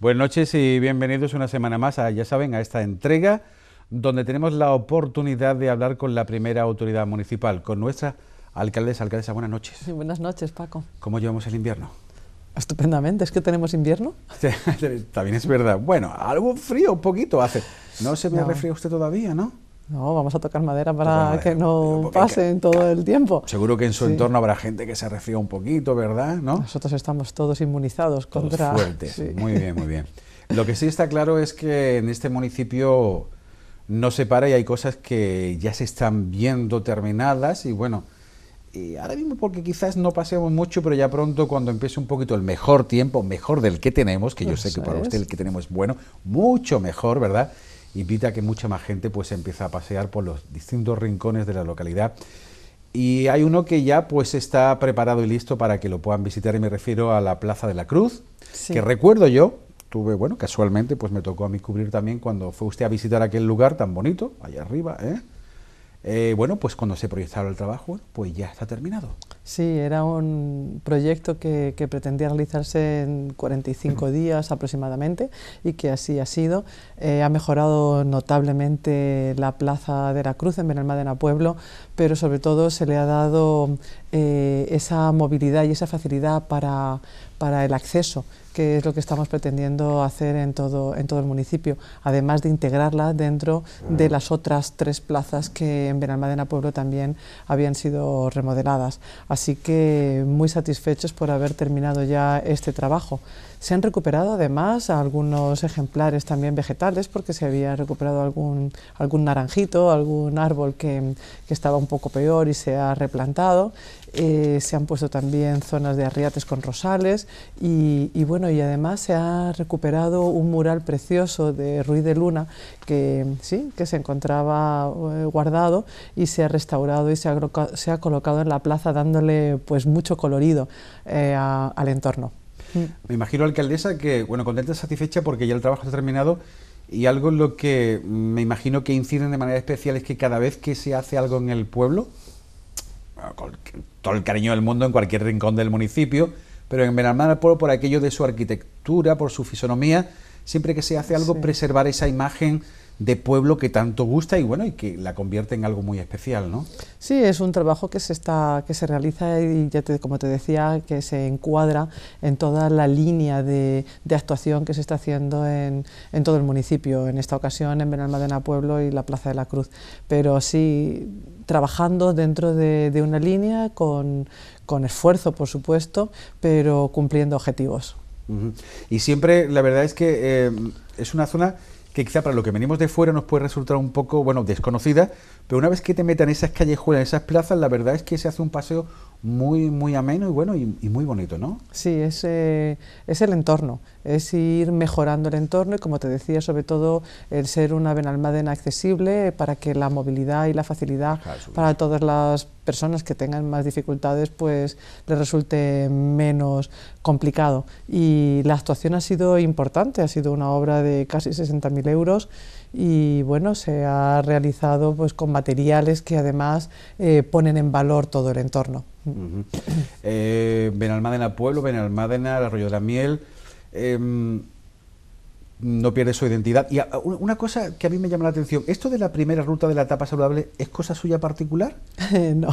Buenas noches y bienvenidos una semana más, a, ya saben, a esta entrega donde tenemos la oportunidad de hablar con la primera autoridad municipal, con nuestra alcaldesa. Alcaldesa, buenas noches. buenas noches, Paco. ¿Cómo llevamos el invierno? Estupendamente, es que tenemos invierno. también es verdad. Bueno, algo frío, un poquito hace. No se me refrió usted todavía, ¿no? No, vamos a tocar madera para que no pasen todo el tiempo. Seguro que en su entorno habrá gente que se resfría un poquito, ¿verdad? Nosotros estamos todos inmunizados contra... Todos fuertes, muy bien, muy bien. Lo que sí está claro es que en este municipio no se para y hay cosas que ya se están viendo terminadas y bueno, y ahora mismo porque quizás no pasemos mucho, pero ya pronto cuando empiece un poquito el mejor tiempo, mejor del que tenemos, que yo sé que para usted el que tenemos es bueno, mucho mejor, ¿verdad? invita a que mucha más gente pues empiece a pasear por los distintos rincones de la localidad. Y hay uno que ya pues está preparado y listo para que lo puedan visitar y me refiero a la Plaza de la Cruz, que recuerdo yo, tuve, bueno, casualmente pues me tocó a mí cubrir también cuando fue usted a visitar aquel lugar tan bonito, allá arriba, ¿eh? eh bueno, pues cuando se proyectaron el trabajo, pues ya está terminado. Sí, era un proyecto que, pretendía realizarse en 45 días aproximadamente y que así ha sido. Eh, ha mejorado notablemente la plaza de la Cruz en Benalmádena Pueblo, pero sobre todo se le ha dado eh, esa movilidad y esa facilidad para, el acceso, que es lo que estamos pretendiendo hacer en todo, en todo el municipio, además de integrarla dentro de las otras tres plazas que en Benalmádena Pueblo también habían sido remodeladas. Así que muy satisfechos por haber terminado ya este trabajo. Se han recuperado además algunos ejemplares también vegetales porque se había recuperado algún, algún naranjito, algún árbol que, estaba un poco peor y se ha replantado. Eh, se han puesto también zonas de arriates con rosales y, bueno, y además se ha recuperado un mural precioso de Ruiz de Luna que, sí, que se encontraba eh, guardado y se ha restaurado y se ha, colocado en la plaza dándole pues mucho colorido eh, al entorno. Mm. Me imagino, alcaldesa, que, bueno, contenta y satisfecha porque ya el trabajo está terminado y algo en lo que me imagino que inciden de manera especial es que cada vez que se hace algo en el pueblo, con todo el cariño del mundo en cualquier rincón del municipio, pero en Benalmádena al Pueblo por aquello de su arquitectura, por su fisonomía, siempre que se hace algo, preservar esa imagen de pueblo que tanto gusta y bueno y que la convierte en algo muy especial, ¿no? Sí, es un trabajo que se está que se realiza y ya te, como te decía que se encuadra en toda la línea de, de actuación que se está haciendo en, en, todo el municipio, en esta ocasión en Benalmádena Pueblo y la Plaza de la Cruz, pero sí trabajando dentro de, una línea con, con esfuerzo, por supuesto, pero cumpliendo objetivos. Y siempre la verdad es que eh, es una zona que quizá para lo que venimos de fuera nos puede resultar un poco, bueno, desconocida, pero una vez que te metan en esas callejuelas, en esas plazas, la verdad es que se hace un paseo muy, muy ameno y bueno y, muy bonito, ¿no? Sí, es, eh, es, el entorno, es ir mejorando el entorno y como te decía, sobre todo el ser una Benalmádena accesible para que la movilidad y la facilidad para todas las personas que tengan más dificultades pues les resulte menos complicado. Y la actuación ha sido importante, ha sido una obra de casi 60.000 euros y bueno, se ha realizado pues con materiales que además eh, ponen en valor todo el entorno. ven eh, Benalmádena Pueblo, Benalmádena, el Arroyo de la Miel, em, no pierde su identidad. Y una cosa que a mí me llama la atención, ¿esto de la primera ruta de la etapa saludable es cosa suya particular? no.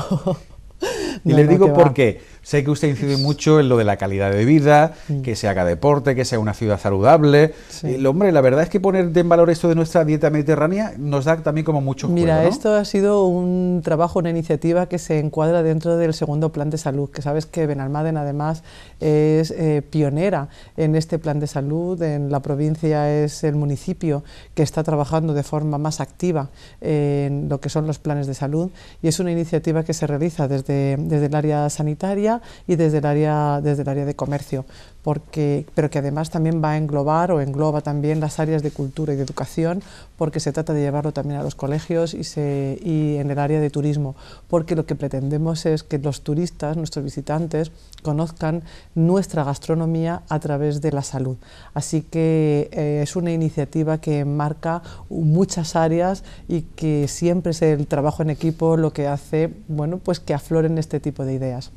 Y le digo por qué. Sé que usted incide mucho en lo de la calidad de vida, que se haga deporte, que sea una ciudad saludable. El hombre, la verdad es que poner en valor esto de nuestra dieta mediterránea nos da también como mucho Mira, esto ha sido un trabajo, una iniciativa que se encuadra dentro del segundo plan de salud, que sabes que Benalmádena además es eh, pionera en este plan de salud, en la provincia es el municipio que está trabajando de forma más activa en lo que son los planes de salud y es una iniciativa que se realiza desde desde el área sanitaria y desde el área, desde el área de comercio pero que además también va a englobar o engloba también las áreas de cultura y de educación, porque se trata de llevarlo también a los colegios y, en el área de turismo, porque lo que pretendemos es que los turistas, nuestros visitantes, conozcan nuestra gastronomía a través de la salud. Así que eh, es una iniciativa que enmarca muchas áreas y que siempre es el trabajo en equipo lo que hace bueno, pues que afloren este tipo de ideas.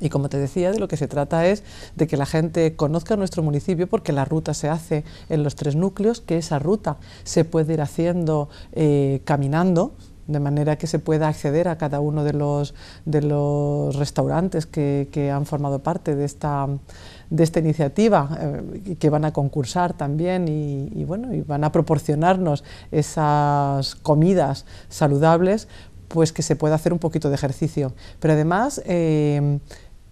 Y como te decía, de lo que se trata es de que la gente conozca nuestro municipio porque la ruta se hace en los tres núcleos, que esa ruta se puede ir haciendo eh, caminando, de manera que se pueda acceder a cada uno de los, de los restaurantes que, han formado parte de esta, de esta iniciativa eh, que van a concursar también y, bueno, y van a proporcionarnos esas comidas saludables, pues que se pueda hacer un poquito de ejercicio. Pero además... Eh,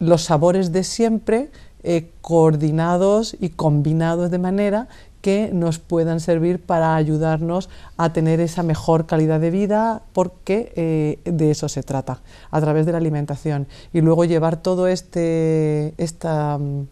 los sabores de siempre eh, coordinados y combinados de manera que nos puedan servir para ayudarnos a tener esa mejor calidad de vida, porque eh, de eso se trata, a través de la alimentación. Y luego llevar todo este, esta, mm,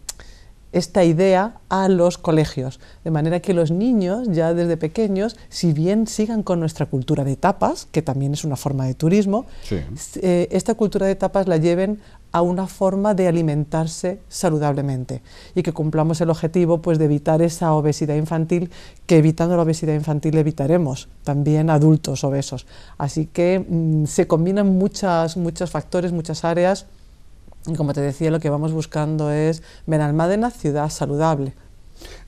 esta idea a los colegios, de manera que los niños ya desde pequeños, si bien sigan con nuestra cultura de tapas, que también es una forma de turismo, eh, esta cultura de tapas la lleven a una forma de alimentarse saludablemente y que cumplamos el objetivo pues, de evitar esa obesidad infantil, que evitando la obesidad infantil evitaremos también adultos obesos. Así que mm, se combinan muchas, muchos factores, muchas áreas y como te decía, lo que vamos buscando es Benalmádena, ciudad saludable.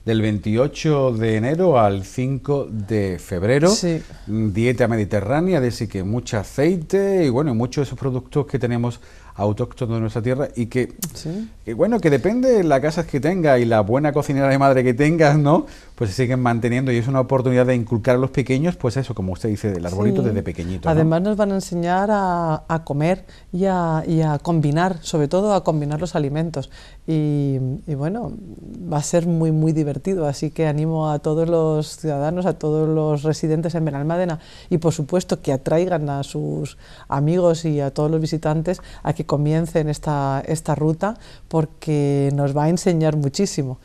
Del 28 de enero al 5 de febrero, dieta mediterránea, decir que mucho aceite y bueno, muchos de esos productos que tenemos autóctonos de nuestra tierra y que, bueno, que depende de las casas que tenga y la buena cocinera de madre que tengas, ¿no? pues se siguen manteniendo y es una oportunidad de inculcar a los pequeños, pues eso, como usted dice, del arbolito desde pequeñito. Además nos van a enseñar a, comer y a, combinar, sobre todo a combinar los alimentos. Y, bueno, va a ser muy, muy divertido, así que animo a todos los ciudadanos, a todos los residentes en Benalmádena y por supuesto que atraigan a sus amigos y a todos los visitantes a que comiencen esta, esta ruta porque nos va a enseñar muchísimo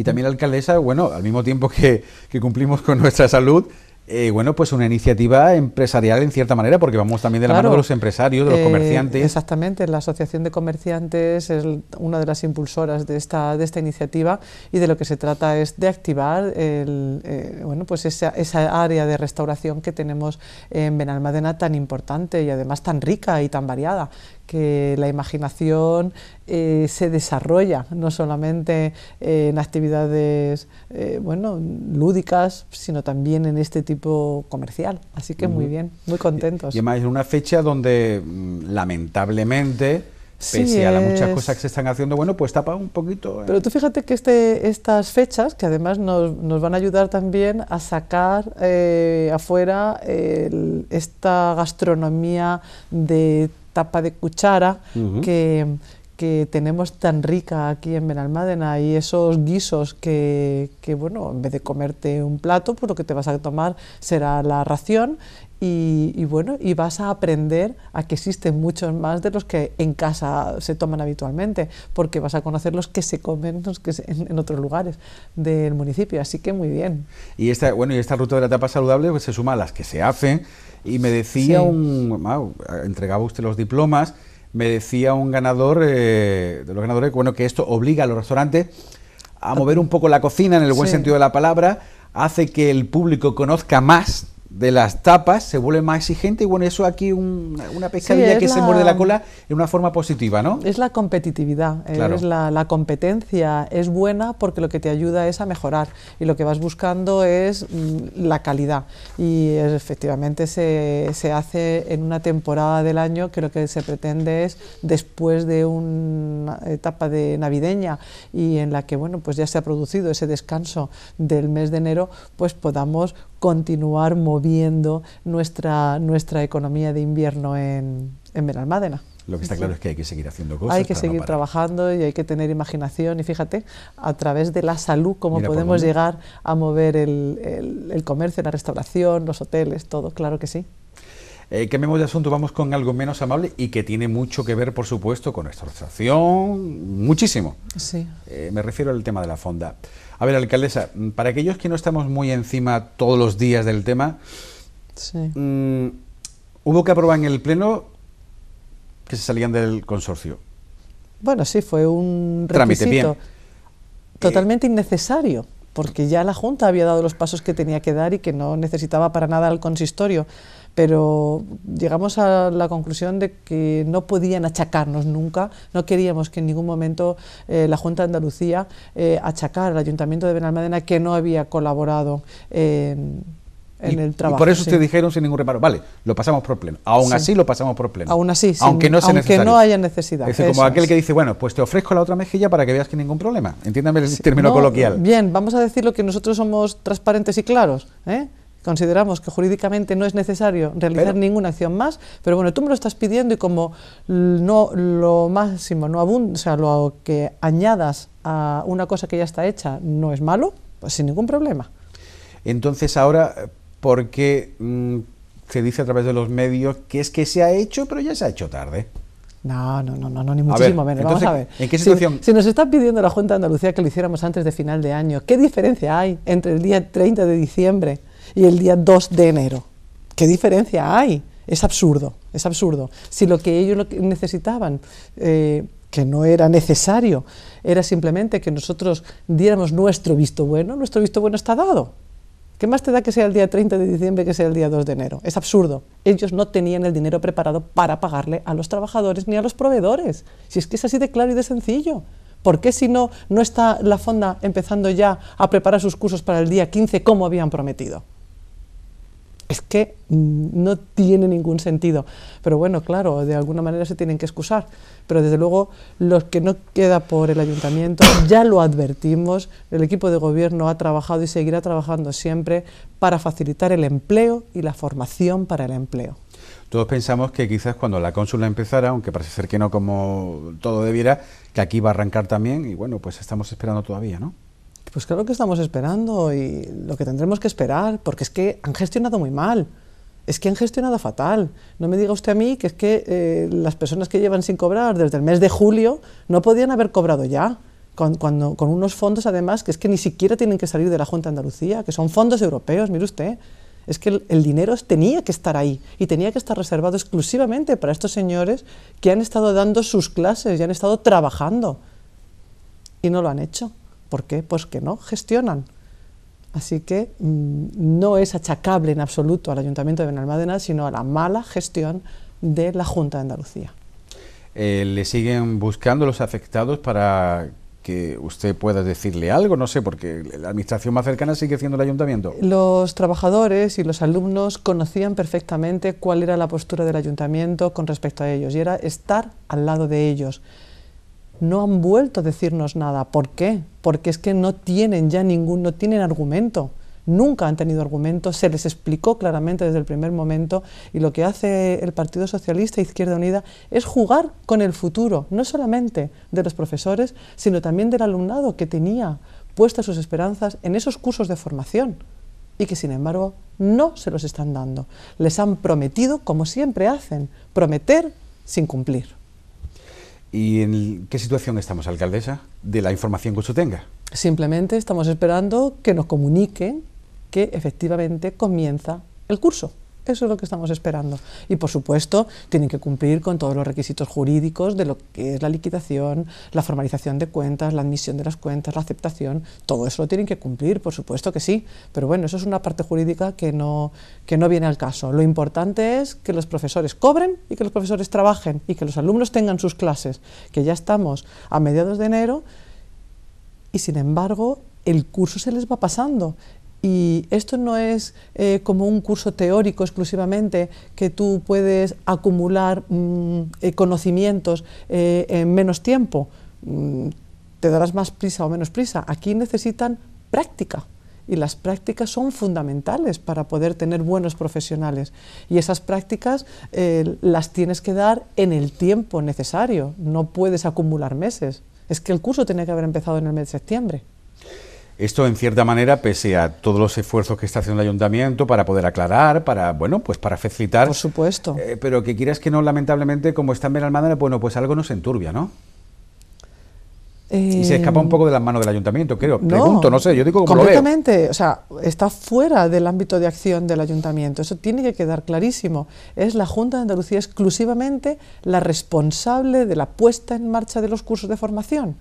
y también la alcaldesa, bueno, al mismo tiempo que, cumplimos con nuestra salud, eh, bueno, pues una iniciativa empresarial en cierta manera, porque vamos también de la mano de los empresarios, de los eh, comerciantes. Exactamente, la Asociación de Comerciantes es una de las impulsoras de esta, de esta iniciativa y de lo que se trata es de activar eh, bueno, pues esa, esa, área de restauración que tenemos en Benalmadena tan importante y además tan rica y tan variada, que la imaginación eh, se desarrolla, no solamente en actividades eh, bueno, lúdicas, sino también en este tipo comercial. Así que muy bien, muy contentos. Y, además es una fecha donde mm, lamentablemente pese a las muchas cosas que se están haciendo, bueno, pues tapa un poquito. ¿eh? Pero tú fíjate que este, estas fechas, que además nos, nos, van a ayudar también a sacar afuera esta gastronomía de tapa de cuchara, que que tenemos tan rica aquí en Benalmádena y esos guisos que, que, bueno, en vez de comerte un plato, pues lo que te vas a tomar será la ración y, bueno, y vas a aprender a que existen muchos más de los que en casa se toman habitualmente, porque vas a conocer los que se comen en, otros lugares del municipio, así que muy bien. Y esta, bueno, y esta ruta de la etapa saludable pues, se suma a las que se hacen y me decía entregaba usted los diplomas, me decía un ganador, eh, de los ganadores, bueno, que esto obliga a los restaurantes a mover un poco la cocina en el buen sentido de la palabra, hace que el público conozca más de las tapas se vuelve más exigente y bueno, eso aquí una pescadilla que se muerde la cola en una forma positiva, ¿no? Es la competitividad, es la, competencia, es buena porque lo que te ayuda es a mejorar y lo que vas buscando es mm, la calidad y efectivamente se, se, hace en una temporada del año que lo que se pretende es después de una etapa de navideña y en la que bueno, pues ya se ha producido ese descanso del mes de enero, pues podamos continuar moviendo nuestra, nuestra economía de invierno en, en Benalmádena. Lo que está claro es que hay que seguir haciendo cosas. Hay que seguir trabajando y hay que tener imaginación. Y fíjate, a través de la salud, cómo podemos llegar a mover el, el, comercio, la restauración, los hoteles, todo, claro que sí. Eh, cambiemos de asunto, vamos con algo menos amable y que tiene mucho que ver, por supuesto, con nuestra restauración, muchísimo. Sí. Eh, me refiero al tema de la fonda. A ver, alcaldesa, para aquellos que no estamos muy encima todos los días del tema, mm, hubo que aprobar en el Pleno que se salían del consorcio. Bueno, sí, fue un requisito totalmente innecesario, porque ya la Junta había dado los pasos que tenía que dar y que no necesitaba para nada al consistorio pero llegamos a la conclusión de que no podían achacarnos nunca, no queríamos que en ningún momento eh, la Junta de Andalucía eh, achacara al Ayuntamiento de Benalmádena que no había colaborado en, el trabajo. Y por eso te dijeron sin ningún reparo, vale, lo pasamos por pleno. Aún así lo pasamos por pleno. Aún así, aunque, no, aunque haya necesidad. Es como aquel que dice, bueno, pues te ofrezco la otra mejilla para que veas que ningún problema. Entiéndame el término coloquial. Bien, vamos a decir lo que nosotros somos transparentes y claros. ¿eh? consideramos que jurídicamente no es necesario realizar ninguna acción más, pero bueno, tú me lo estás pidiendo y como no lo máximo, no abunda, o sea, lo que añadas a una cosa que ya está hecha no es malo, pues sin ningún problema. Entonces ahora, ¿por qué mm, se dice a través de los medios que es que se ha hecho, pero ya se ha hecho tarde? No, no, no, no, ni muchísimo menos. Vamos a ver. ¿En qué situación? Si, si, nos está pidiendo la Junta de Andalucía que lo hiciéramos antes de final de año, ¿qué diferencia hay entre el día 30 de diciembre y el día 2 de enero. ¿Qué diferencia hay? Es absurdo, es absurdo. Si lo que ellos necesitaban, eh, que no era necesario, era simplemente que nosotros diéramos nuestro visto bueno, nuestro visto bueno está dado. ¿Qué más te da que sea el día 30 de diciembre que sea el día 2 de enero? Es absurdo. Ellos no tenían el dinero preparado para pagarle a los trabajadores ni a los proveedores. Si es que es así de claro y de sencillo. ¿Por qué si no, no está la fonda empezando ya a preparar sus cursos para el día 15 como habían prometido? es que no tiene ningún sentido. Pero bueno, claro, de alguna manera se tienen que excusar. Pero desde luego, los que no queda por el ayuntamiento, ya lo advertimos, el equipo de gobierno ha trabajado y seguirá trabajando siempre para facilitar el empleo y la formación para el empleo. Todos pensamos que quizás cuando la cónsula empezara, aunque parece ser que no como todo debiera, que aquí va a arrancar también y bueno, pues estamos esperando todavía, ¿no? Pues claro que estamos esperando y lo que tendremos que esperar, porque es que han gestionado muy mal, es que han gestionado fatal. No me diga usted a mí que es que eh, las personas que llevan sin cobrar desde el mes de julio no podían haber cobrado ya, con, con unos fondos además que es que ni siquiera tienen que salir de la Junta de Andalucía, que son fondos europeos, mire usted. Es que el, el dinero tenía que estar ahí y tenía que estar reservado exclusivamente para estos señores que han estado dando sus clases y han estado trabajando y no lo han hecho. ¿Por qué? Pues que no gestionan. Así que mm, no es achacable en absoluto al Ayuntamiento de Benalmádena, sino a la mala gestión de la Junta de Andalucía. Eh, ¿Le siguen buscando los afectados para que usted pueda decirle algo? No sé, porque la administración más cercana sigue siendo el ayuntamiento. Los trabajadores y los alumnos conocían perfectamente cuál era la postura del ayuntamiento con respecto a ellos y era estar al lado de ellos no han vuelto a decirnos nada. ¿Por qué? Porque es que no tienen ya ningún, no tienen argumento. Nunca han tenido argumento, se les explicó claramente desde el primer momento y lo que hace el Partido Socialista e Izquierda Unida es jugar con el futuro, no solamente de los profesores, sino también del alumnado que tenía puestas sus esperanzas en esos cursos de formación y que sin embargo no se los están dando. Les han prometido, como siempre hacen, prometer sin cumplir. ¿Y en qué situación estamos, alcaldesa, de la información que usted tenga? Simplemente estamos esperando que nos comuniquen que efectivamente comienza el curso. Eso es lo que estamos esperando. Y por supuesto, tienen que cumplir con todos los requisitos jurídicos de lo que es la liquidación, la formalización de cuentas, la admisión de las cuentas, la aceptación. Todo eso lo tienen que cumplir, por supuesto que sí. Pero bueno, eso es una parte jurídica que no, que no viene al caso. Lo importante es que los profesores cobren y que los profesores trabajen y que los alumnos tengan sus clases, que ya estamos a mediados de enero y sin embargo el curso se les va pasando. Y esto no es eh, como un curso teórico exclusivamente, que tú puedes acumular mm, eh, conocimientos eh, en menos tiempo. Mm, te darás más prisa o menos prisa. Aquí necesitan práctica. Y las prácticas son fundamentales para poder tener buenos profesionales. Y esas prácticas las tienes que dar en el tiempo necesario. No puedes acumular meses. Es que el curso tiene que haber empezado en el mes de septiembre. Esto, en cierta manera, pese a todos los esfuerzos que está haciendo el ayuntamiento para poder aclarar, para, bueno, pues para facilitar. Por supuesto. Eh, pero que quieras que no, lamentablemente, como está en Benalmádena, bueno, pues algo nos enturbia, ¿no? y se escapa un eh, poco de las manos del ayuntamiento, creo. Pregunto, no sé, yo digo como completamente, lo veo. o sea, está fuera del ámbito de acción del ayuntamiento. Eso tiene que quedar clarísimo. Es la Junta de Andalucía exclusivamente la responsable de la puesta en marcha de los cursos de formación.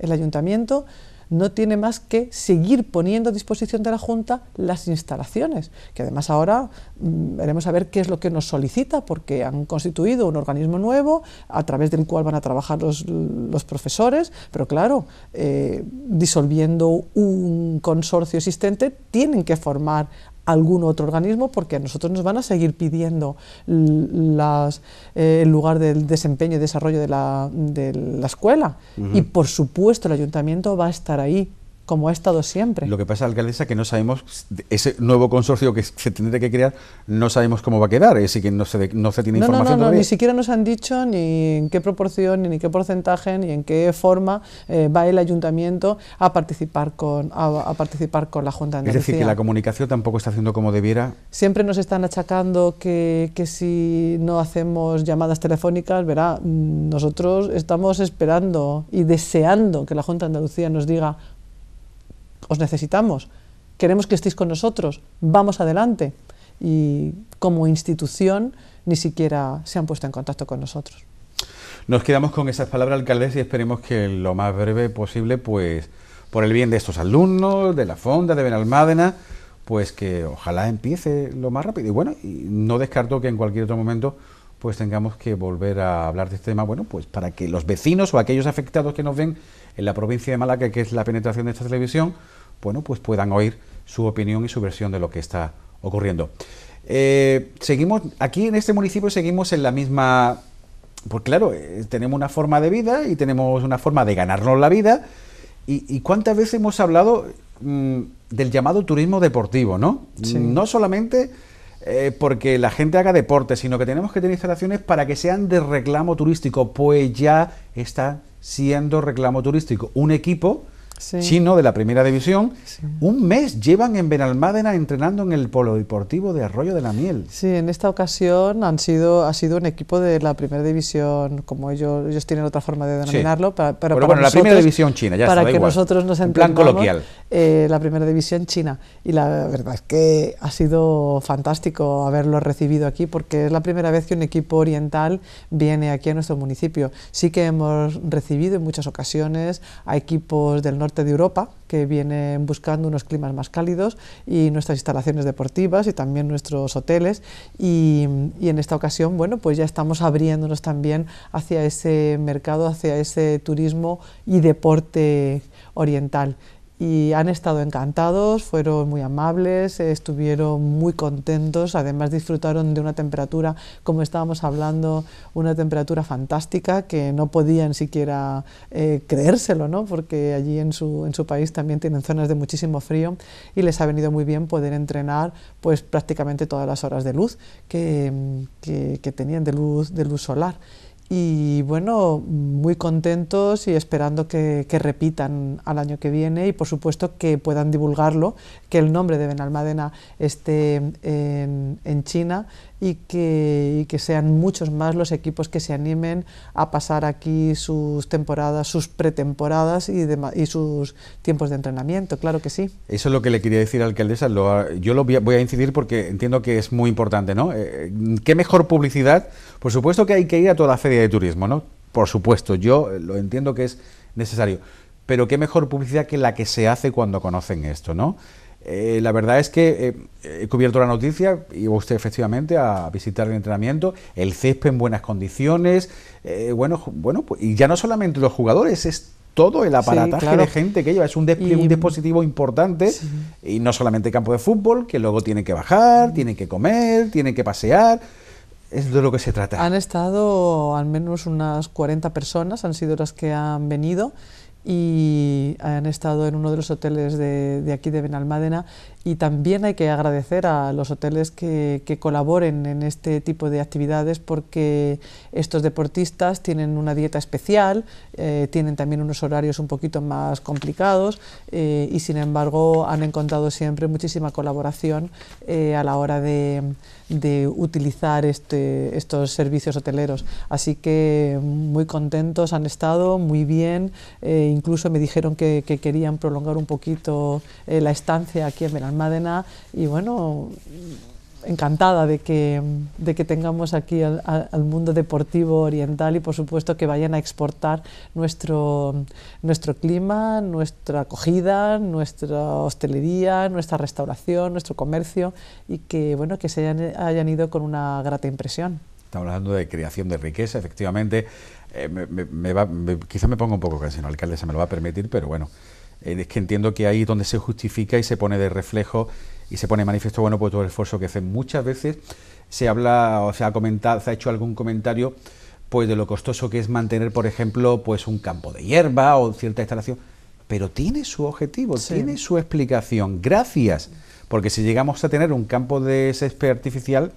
El ayuntamiento no tiene más que seguir poniendo a disposición de la Junta las instalaciones, que además ahora mm, veremos a ver qué es lo que nos solicita, porque han constituido un organismo nuevo a través del cual van a trabajar los, profesores, pero claro, eh, disolviendo un consorcio existente, tienen que formar algún otro organismo porque a nosotros nos van a seguir pidiendo eh, el lugar del desempeño y desarrollo de la, de la escuela y por supuesto el ayuntamiento va a estar ahí como ha estado siempre. Lo que pasa, alcaldesa, que no sabemos, ese nuevo consorcio que se tendrá que crear, no sabemos cómo va a quedar, así que no se, no se tiene información no, no, ni siquiera nos han dicho ni en qué proporción, ni en qué porcentaje, ni en qué forma eh, va el ayuntamiento a participar con a, participar con la Junta de Andalucía. Es decir, que la comunicación tampoco está haciendo como debiera. Siempre nos están achacando que, que si no hacemos llamadas telefónicas, verá, mm, nosotros estamos esperando y deseando que la Junta de Andalucía nos diga os necesitamos, queremos que estéis con nosotros, vamos adelante. Y como institución ni siquiera se han puesto en contacto con nosotros. Nos quedamos con esas palabras, alcaldes, y esperemos que lo más breve posible, pues por el bien de estos alumnos, de la Fonda, de Benalmádena, pues que ojalá empiece lo más rápido. Y bueno, y no descarto que en cualquier otro momento pues tengamos que volver a hablar de este tema, bueno, pues para que los vecinos o aquellos afectados que nos ven en la provincia de Málaga, que es la penetración de esta televisión, bueno, pues puedan oír su opinión y su versión de lo que está ocurriendo. Eh, seguimos, aquí en este municipio seguimos en la misma, pues claro, eh, tenemos una forma de vida y tenemos una forma de ganarnos la vida. ¿Y, cuántas veces hemos hablado mm, del llamado turismo deportivo, no? No solamente eh, porque la gente haga deporte, sino que tenemos que tener instalaciones para que sean de reclamo turístico, pues ya está siendo reclamo turístico. Un equipo chino de la primera división, un mes llevan en Benalmádena entrenando en el Polo Deportivo de Arroyo de la Miel. Sí, en esta ocasión han sido, ha sido un equipo de la primera división, como ellos, ellos tienen otra forma de denominarlo, para, pero, bueno, la primera división china, ya Para que nosotros nos entendamos, en plan coloquial. Eh, la primera división china. Y la verdad es que ha sido fantástico haberlo recibido aquí, porque es la primera vez que un equipo oriental viene aquí a nuestro municipio. Sí que hemos recibido en muchas ocasiones a equipos del norte de Europa, que vienen buscando unos climas más cálidos y nuestras instalaciones deportivas y también nuestros hoteles. Y, y en esta ocasión, bueno, pues ya estamos abriéndonos también hacia ese mercado, hacia ese turismo y deporte oriental y han estado encantados, fueron muy amables, estuvieron muy contentos, además disfrutaron de una temperatura, como estábamos hablando, una temperatura fantástica que no podían siquiera eh, creérselo, ¿no? porque allí en su, en su país también tienen zonas de muchísimo frío y les ha venido muy bien poder entrenar pues, prácticamente todas las horas de luz que, que, que tenían de luz, de luz solar y bueno, muy contentos y esperando que, repitan al año que viene y por supuesto que puedan divulgarlo, que el nombre de Benalmádena esté en China y que, sean muchos más los equipos que se animen a pasar aquí sus temporadas, sus pretemporadas y, y sus tiempos de entrenamiento, claro que sí. Eso es lo que le quería decir, al alcaldesa. yo lo voy a, incidir porque entiendo que es muy importante, ¿no? Eh, eh, ¿Qué mejor publicidad? Por supuesto que hay que ir a toda la feria de turismo, ¿no? Por supuesto, yo lo entiendo que es necesario. Pero qué mejor publicidad que la que se hace cuando conocen esto, ¿no? Eh, la verdad es que eh, he cubierto la noticia, iba usted efectivamente a visitar el entrenamiento, el césped en buenas condiciones, eh, bueno, bueno, pues, y ya no solamente los jugadores, es todo el aparataje de gente que lleva, es un, un dispositivo importante, y no solamente campo de fútbol, que luego tiene que bajar, mm. tiene que comer, tiene que pasear, es de lo que se trata. Han estado al menos unas 40 personas, han sido las que han venido y han estado en uno de los hoteles de, aquí de Benalmádena y también hay que agradecer a los hoteles que, que, colaboren en este tipo de actividades porque estos deportistas tienen una dieta especial, eh, tienen también unos horarios un poquito más complicados eh, y sin embargo han encontrado siempre muchísima colaboración eh, a la hora de, de utilizar este, estos servicios hoteleros. Así que muy contentos han estado, muy bien, incluso me dijeron que, querían prolongar un poquito la estancia aquí en Verán. Madena y bueno, encantada de que, de que tengamos aquí al, mundo deportivo oriental y por supuesto que vayan a exportar nuestro, nuestro clima, nuestra acogida, nuestra hostelería, nuestra restauración, nuestro comercio y que, bueno, que se hayan, ido con una grata impresión. Estamos hablando de creación de riqueza, efectivamente. Eh, quizá me ponga un poco cansino, el alcalde se me lo va a permitir, pero bueno. Eh, es que entiendo que ahí es donde se justifica y se pone de reflejo y se pone manifiesto bueno pues todo el esfuerzo que hacen. Muchas veces se habla o se ha comentado, se ha hecho algún comentario pues de lo costoso que es mantener, por ejemplo, pues un campo de hierba o cierta instalación, pero tiene su objetivo, tiene su explicación. Gracias, porque si llegamos a tener un campo de césped artificial,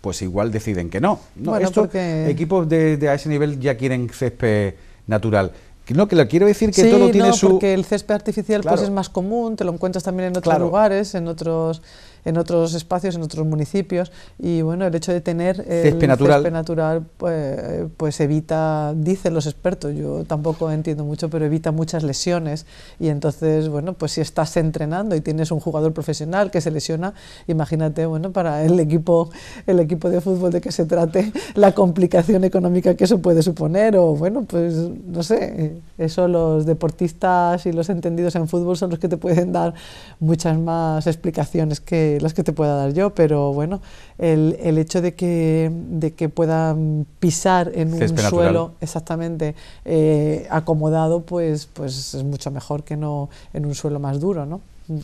pues igual deciden que no. no bueno, porque... equipos de, de, a ese nivel ya quieren césped natural. No, que lo quiero decir que todo tiene su... su... porque el césped artificial pues es más común, te lo encuentras también en otros lugares, en otros en otros espacios, en otros municipios. Y bueno, el hecho de tener el césped natural, natural pues, pues, evita, dicen los expertos, yo tampoco entiendo mucho, pero evita muchas lesiones. Y entonces, bueno, pues si estás entrenando y tienes un jugador profesional que se lesiona, imagínate, bueno, para el equipo, el equipo de fútbol de que se trate, la complicación económica que eso puede suponer, o bueno, pues no sé, eso los deportistas y los entendidos en fútbol son los que te pueden dar muchas más explicaciones que las que te pueda dar yo, pero bueno, el, hecho de que, de que puedan pisar en un suelo exactamente eh, acomodado, pues, pues es mucho mejor que no en un suelo más duro, ¿no? Mm.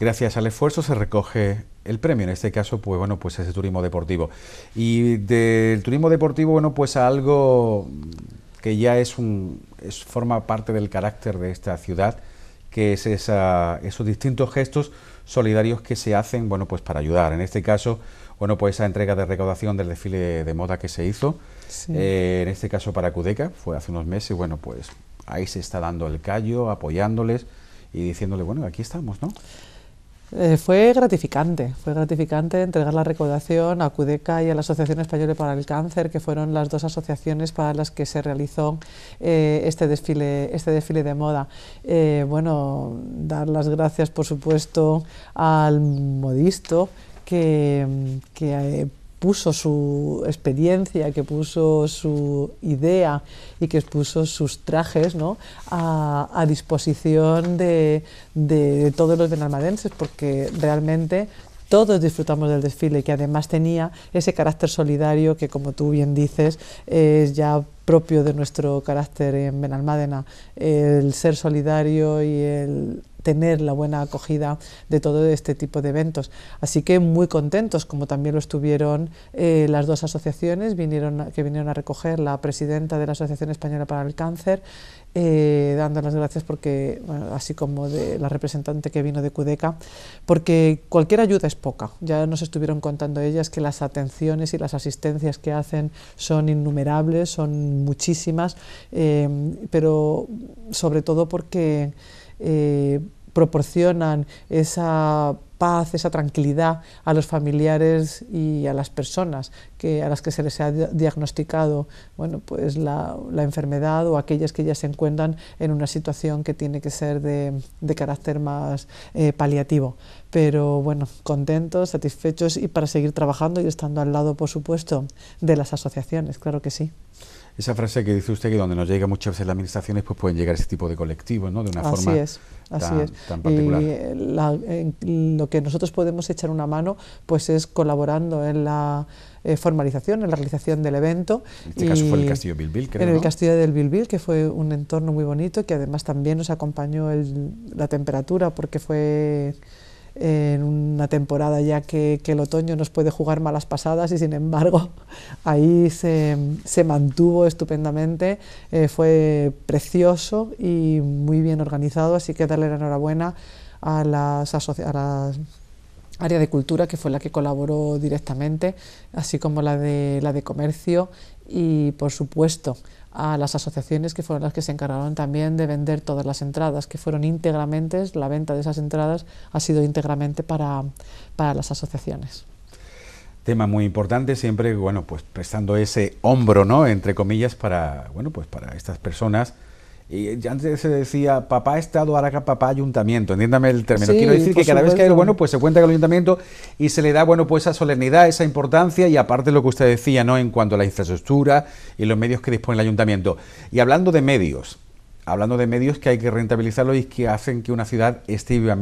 Gracias al esfuerzo se recoge el premio, en este caso, pues bueno, pues ese turismo deportivo. Y del turismo deportivo, bueno, pues a algo que ya es un, forma parte del carácter de esta ciudad, que es esa, esos distintos gestos solidarios que se hacen, bueno, pues para ayudar. En este caso, bueno, pues esa entrega de recaudación del desfile de, moda que se hizo, eh, en este caso para Cudeca, fue hace unos meses, bueno, pues ahí se está dando el callo, apoyándoles y diciéndole, bueno, aquí estamos, ¿no? Eh, fue gratificante, fue gratificante entregar la recaudación a CUDECA y a la Asociación Española para el Cáncer, que fueron las dos asociaciones para las que se realizó eh, este, desfile, este desfile de moda. Eh, bueno, dar las gracias, por supuesto, al modisto que, que puso su experiencia, que puso su idea y que expuso sus trajes a, disposición de, todos los benalmadenses, porque realmente todos disfrutamos del desfile, que además tenía ese carácter solidario que, como tú bien dices, es ya propio de nuestro carácter en Benalmádena, el ser solidario y el tener la buena acogida de todo este tipo de eventos. Así que muy contentos, como también lo estuvieron eh, las dos asociaciones vinieron que vinieron a recoger, la presidenta de la Asociación Española para el Cáncer, eh, dando las gracias porque, así como de la representante que vino de Cudeca, porque cualquier ayuda es poca. Ya nos estuvieron contando ellas que las atenciones y las asistencias que hacen son innumerables, son muchísimas, eh, pero sobre todo porque... Eh, proporcionan esa paz, esa tranquilidad a los familiares y a las personas que, a las que se les ha diagnosticado bueno, pues la, enfermedad o aquellas que ya se encuentran en una situación que tiene que ser de, carácter más eh, paliativo. Pero bueno, contentos, satisfechos y para seguir trabajando y estando al lado, por supuesto, de las asociaciones, claro que sí esa frase que dice usted que donde nos llega muchas veces las administraciones, pues pueden llegar ese tipo de colectivos, ¿no? De una así es, así es. particular. Y eh, lo que nosotros podemos echar una mano, pues es colaborando en la eh, formalización, en la realización del evento. En este caso fue el Castillo Bilbil, creo, En el Castillo del Bilbil, que fue un entorno muy bonito, que además también nos acompañó el, la temperatura, porque fue en una temporada ya que, el otoño nos puede jugar malas pasadas y sin embargo ahí se, mantuvo estupendamente, eh, fue precioso y muy bien organizado, así que darle la enhorabuena a las, área de cultura que fue la que colaboró directamente, así como la de, la de comercio y por supuesto a las asociaciones que fueron las que se encargaron también de vender todas las entradas, que fueron íntegramente, la venta de esas entradas ha sido íntegramente para, para las asociaciones tema muy importante, siempre, bueno, pues prestando ese hombro, ¿no?, entre comillas, para, bueno, pues para estas personas y antes se decía, papá Estado, ahora papá Ayuntamiento, entiéndame el término. Quiero decir que cada vez que hay bueno, pues se cuenta con el Ayuntamiento y se le da, bueno, pues esa solemnidad, esa importancia y aparte lo que usted decía, ¿no?, en cuanto a la infraestructura y los medios que dispone el Ayuntamiento. Y hablando de medios, hablando de medios que hay que rentabilizarlos y que hacen que una ciudad esté viva,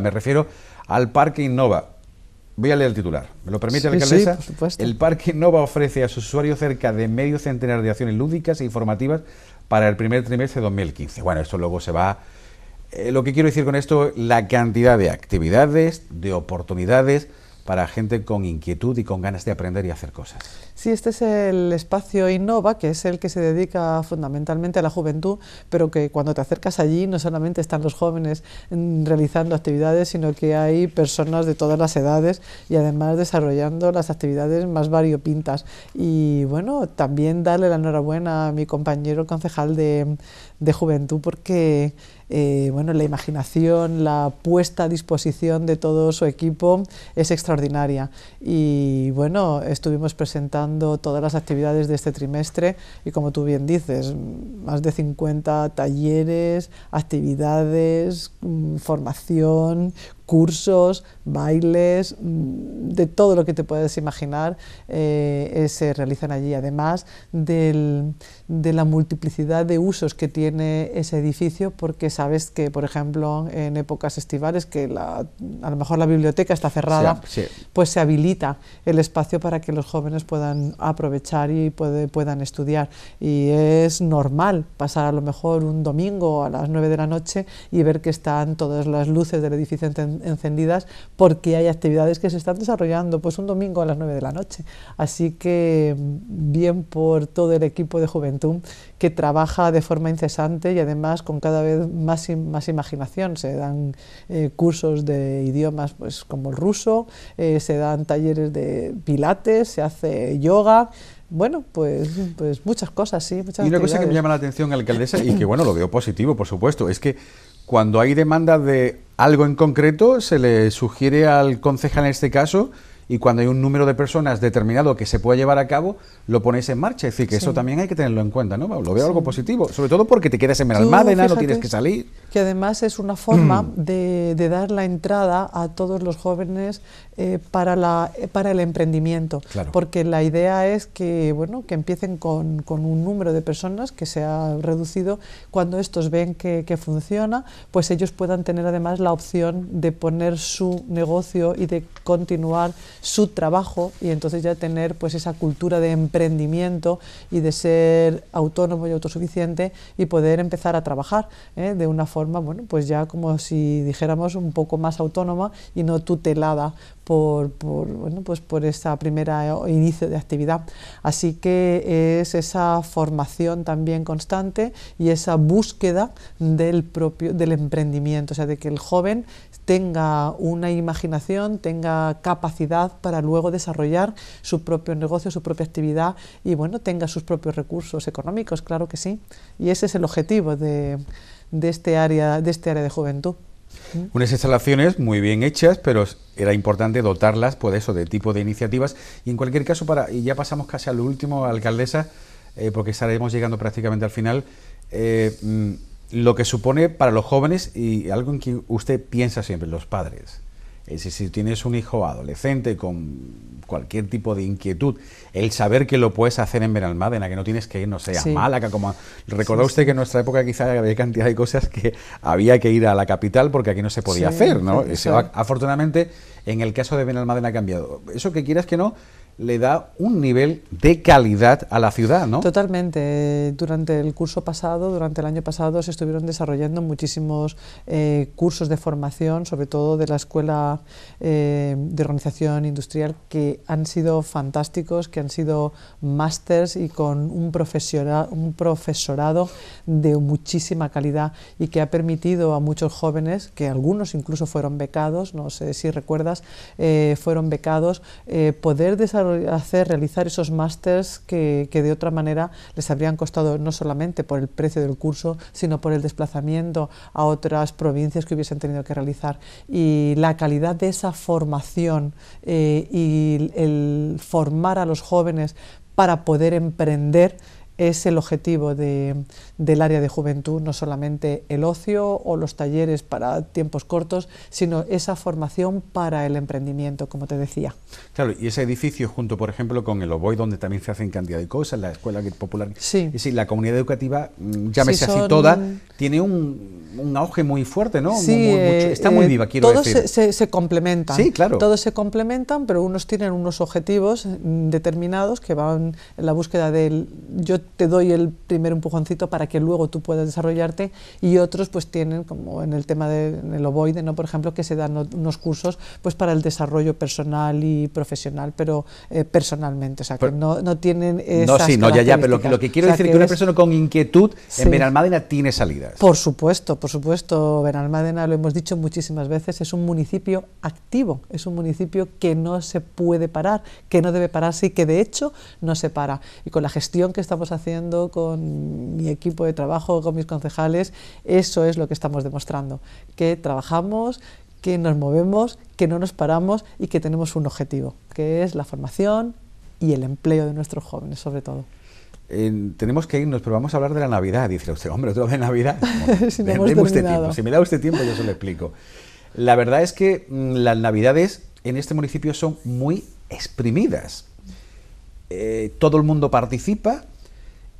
me, refiero al Parque Innova. Voy a leer el titular. ¿Me lo permite, la alcaldesa? el Parque Innova ofrece a sus usuarios cerca de medio centenar de acciones lúdicas e informativas para el primer trimestre de 2015. Bueno, esto luego se va... Eh, lo que quiero decir con esto, la cantidad de actividades, de oportunidades para gente con inquietud y con ganas de aprender y hacer cosas. Sí, este es el espacio Innova, que es el que se dedica fundamentalmente a la juventud, pero que cuando te acercas allí no solamente están los jóvenes mm, realizando actividades, sino que hay personas de todas las edades y además desarrollando las actividades más variopintas. Y bueno, también darle la enhorabuena a mi compañero concejal de, juventud porque... Eh, bueno, la imaginación, la puesta a disposición de todo su equipo es extraordinaria. Y bueno, estuvimos presentando todas las actividades de este trimestre y como tú bien dices, más de 50 talleres, actividades, mm, formación, cursos, bailes, mm, de todo lo que te puedes imaginar eh, eh, se realizan allí, además de la multiplicidad de usos que tiene ese edificio, porque sabes que, por ejemplo, en épocas estivales, que a lo mejor la biblioteca está cerrada, pues se habilita el espacio para que los jóvenes puedan aprovechar y puedan estudiar. Y es normal pasar a lo mejor un domingo a las 9 de la noche y ver que están todas las luces del edificio encendidas porque hay actividades que se están desarrollando pues un domingo a las 9 de la noche. Así que bien por todo el equipo de juventud que trabaja de forma incesante y además con cada vez más, más imaginación. Se dan eh, cursos de idiomas pues, como el ruso, eh, se dan talleres de pilates, se hace yoga, bueno, pues, pues muchas cosas, sí. y una cosa que me llama la atención, alcaldesa, y que bueno, lo veo positivo, por supuesto, es que cuando hay demanda de algo en concreto, se le sugiere al concejal en este caso y cuando hay un número de personas determinado que se pueda llevar a cabo, lo ponéis en marcha. Es decir, que eso también hay que tenerlo en cuenta, ¿no? Lo veo algo positivo, sobre todo porque te quieres en Almádena, no tienes que salir que además es una forma mm. de, dar la entrada a todos los jóvenes eh, para, la, eh, para el emprendimiento, porque la idea es que, bueno, que empiecen con, con, un número de personas que se ha reducido, cuando estos ven que, funciona, pues ellos puedan tener además la opción de poner su negocio y de continuar su trabajo y entonces ya tener pues esa cultura de emprendimiento y de ser autónomo y autosuficiente y poder empezar a trabajar ¿eh? de una forma bueno, pues ya como si dijéramos un poco más autónoma y no tutelada por, bueno, pues por esta primera eh, inicio de actividad. Así que es esa formación también constante y esa búsqueda del propio del emprendimiento, o sea, de que el joven tenga una imaginación, tenga capacidad para luego desarrollar su propio negocio, su propia actividad y bueno, tenga sus propios recursos económicos, claro que sí. Y ese es el objetivo de de, este área, de este área de juventud. ¿Mm? Unas instalaciones muy bien hechas, pero era importante dotarlas por pues, eso, de tipo de iniciativas. Y en cualquier caso, para, y ya pasamos casi al último, alcaldesa, eh, porque estaremos llegando prácticamente al final, eh, mm, lo que supone para los jóvenes y algo en que usted piensa siempre, los padres si tienes un hijo adolescente con cualquier tipo de inquietud, el saber que lo puedes hacer en Benalmádena, que no tienes que ir, no sé, a Málaga, como... Recordó usted que en nuestra época quizá había cantidad de cosas que había que ir a la capital porque aquí no se podía hacer, ¿no? afortunadamente, en el caso de Benalmádena ha cambiado. Eso que quieras que no, le da un nivel de calidad a la ciudad, ¿no? Totalmente. Durante el curso pasado, durante el año pasado, se estuvieron desarrollando muchísimos eh, cursos de formación, sobre todo de la Escuela eh, de Organización Industrial, que han sido fantásticos, que han sido másters y con un, un profesorado de muchísima calidad y que ha permitido a muchos jóvenes, que algunos incluso fueron becados, no sé si recuerdas, eh, fueron becados, poder desarrollar hacer, realizar esos másters que, de otra manera les habrían costado no solamente por el precio del curso, sino por el desplazamiento a otras provincias que hubiesen tenido que realizar. Y la calidad de esa formación eh, y el formar a los jóvenes para poder emprender es el objetivo del área de juventud, no solamente el ocio o los talleres para tiempos cortos, sino esa formación para el emprendimiento, como te decía. Claro, y ese edificio junto, por ejemplo, con el Oboy, donde también se hacen cantidad de cosas, la escuela popular, sí. la comunidad educativa, mm, llámese así toda, tiene un, auge muy fuerte, ¿no? Sí, muy, mucho. Eh, está muy eh, viva, quiero Todos se, complementan. Sí, claro. Todos se complementan, pero unos tienen unos objetivos mm, determinados que van en la búsqueda del... Yo te doy el primer empujoncito para que luego tú puedas desarrollarte y otros pues tienen, como en el tema del de, ovoide, ¿no? por ejemplo, que se dan unos cursos pues para el desarrollo personal y profesional, pero eh, personalmente, o sea, que no, no, tienen esas No, sí, no, ya, ya, pero lo que, lo que quiero decir es que, una persona con inquietud en Benalmádena tiene salidas. Por supuesto, por supuesto, Benalmádena, lo hemos dicho muchísimas veces, es un municipio activo, es un municipio que no se puede parar, que no debe pararse y que de hecho no se para. Y con la gestión que estamos haciendo haciendo con mi equipo de trabajo, con mis concejales, eso es lo que estamos demostrando, que trabajamos, que nos movemos, que no nos paramos y que tenemos un objetivo, que es la formación y el empleo de nuestros jóvenes sobre todo. tenemos que irnos, pero vamos a hablar de la Navidad. Dice usted, hombre, otra de Navidad. si, este si me da usted tiempo, yo se lo explico. La verdad es que mm, las Navidades en este municipio son muy exprimidas. Eh, todo el mundo participa,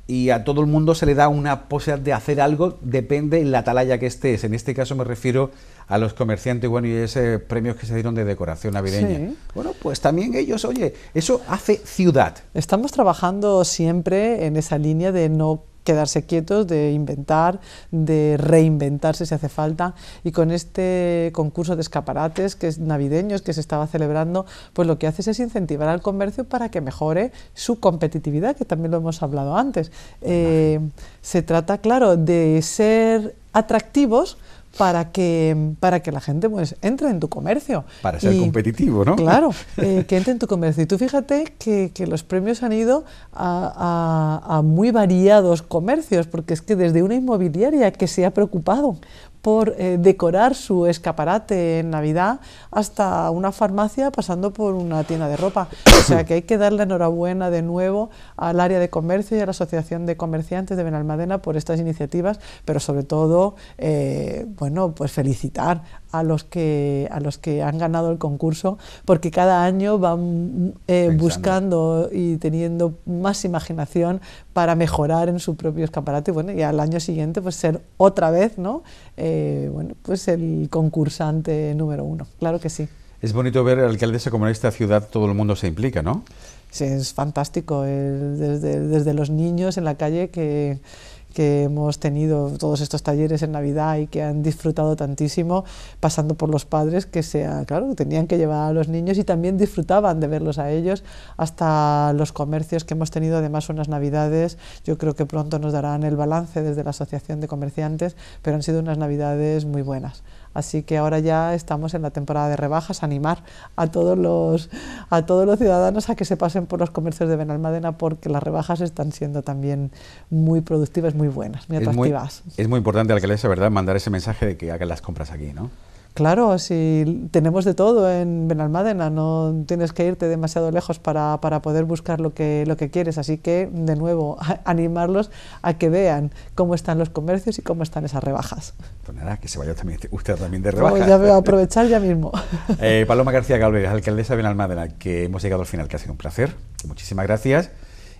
y a todo el mundo se le da una posibilidad de hacer algo, depende en la atalaya que estés. En este caso me refiero a los comerciantes, bueno, y esos eh, premios que se dieron de decoración navideña. Bueno, pues también ellos, oye, eso hace ciudad. Estamos trabajando siempre en esa línea de no quedarse quietos, de inventar, de reinventarse si hace falta. Y con este concurso de escaparates que es navideños que se estaba celebrando, pues lo que haces es incentivar al comercio para que mejore su competitividad, que también lo hemos hablado antes. Eh, se trata, claro, de ser atractivos para que, para que la gente pues, entre en tu comercio. Para ser competitivo, ¿no? Claro, eh, que entre en tu comercio. Y tú fíjate que, los premios han ido a muy variados comercios, porque es que desde una inmobiliaria que se ha preocupado por eh, decorar su escaparate en Navidad hasta una farmacia pasando por una tienda de ropa. O sea que hay que darle enhorabuena de nuevo al área de comercio y a la Asociación de Comerciantes de Benalmadena por estas iniciativas, pero sobre todo, eh, bueno, pues felicitar a los que a los que han ganado el concurso porque cada año van eh, buscando y teniendo más imaginación para mejorar en su propio escaparate bueno y al año siguiente pues ser otra vez no eh, bueno pues el concursante número uno claro que sí es bonito ver alcaldesa como en esta ciudad todo el mundo se implica no sí, es fantástico eh, desde, desde los niños en la calle que que hemos tenido todos estos talleres en Navidad y que han disfrutado tantísimo pasando por los padres que claro, tenían que llevar a los niños y también disfrutaban de verlos a ellos hasta los comercios que hemos tenido además unas Navidades, yo creo que pronto nos darán el balance desde la Asociación de Comerciantes, pero han sido unas Navidades muy buenas. Así que ahora ya estamos en la temporada de rebajas, animar a todos los, a todos los ciudadanos a que se pasen por los comercios de Benalmadena porque las rebajas están siendo también muy productivas, muy buenas, muy atractivas. Es muy, es muy importante, alcaldesa, ¿verdad?, mandar ese mensaje de que hagan las compras aquí, ¿no? Claro, si tenemos de todo en Benalmádena, no tienes que irte demasiado lejos para, poder buscar lo que, lo que quieres. Así que, de nuevo, animarlos a que vean cómo están los comercios y cómo están esas rebajas. Pues nada, que se vaya también, usted también de rebajas. Pues ya aprovechar ya mismo. Eh, Paloma García Galvez, alcaldesa de Benalmádena, que hemos llegado al final, que ha sido un placer. Muchísimas gracias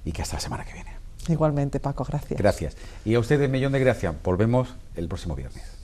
y que hasta la semana que viene. Igualmente, Paco, gracias. Gracias. Y a ustedes, millón de gracias. Volvemos el próximo viernes.